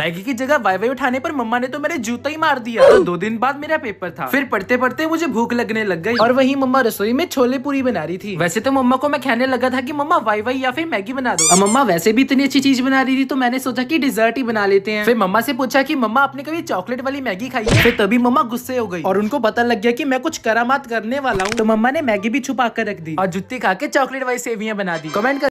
Maggi की जगह Y Y उठाने पर मम्मा ने तो मेरे जूता ही मार दिया तो दो दिन बाद मेरा पेपर था फिर पढ़ते पढ़ते मुझे भूख लगने लग गई और वही मम्मा रसोई में छोले पूरी बना रही थी वैसे तो मम्मा को मैं कहने लगा था कि मम्मा वाई वाई या फिर मैगी बना दो मम्मा वैसे भी इतनी अच्छी चीज बना रही थी तो मैंने सोचा की डिजर्ट ही बना लेते हैं फिर मम्मा से पूछा की मम्मा आपने कभी चॉकलेट वाली मैगी खाई है फिर तभी मम्मा गुस्से हो गई और उनको पता लग गया की मैं कुछ करामात करने वाला हूँ तो मम्मा ने मैगी भी छुपा कर रख दी और जुत्ती खा के चॉकलेट वाली सेवियाँ बना दी कमेंट